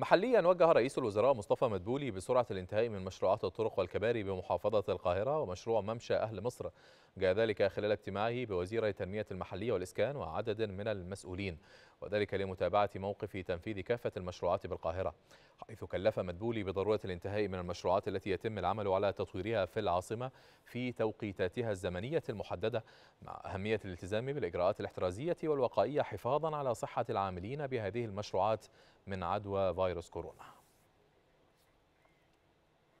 محليا وجه رئيس الوزراء مصطفى مدبولي بسرعة الانتهاء من مشروعات الطرق والكباري بمحافظة القاهرة ومشروع ممشى أهل مصر جاء ذلك خلال اجتماعه بوزير التنمية المحلية والإسكان وعدد من المسؤولين وذلك لمتابعة موقف تنفيذ كافة المشروعات بالقاهرة حيث كلف مدبولي بضرورة الانتهاء من المشروعات التي يتم العمل على تطويرها في العاصمة في توقيتاتها الزمنية المحددة مع أهمية الالتزام بالإجراءات الاحترازية والوقائية حفاظا على صحة العاملين بهذه المشروعات من عدوى فيروس كورونا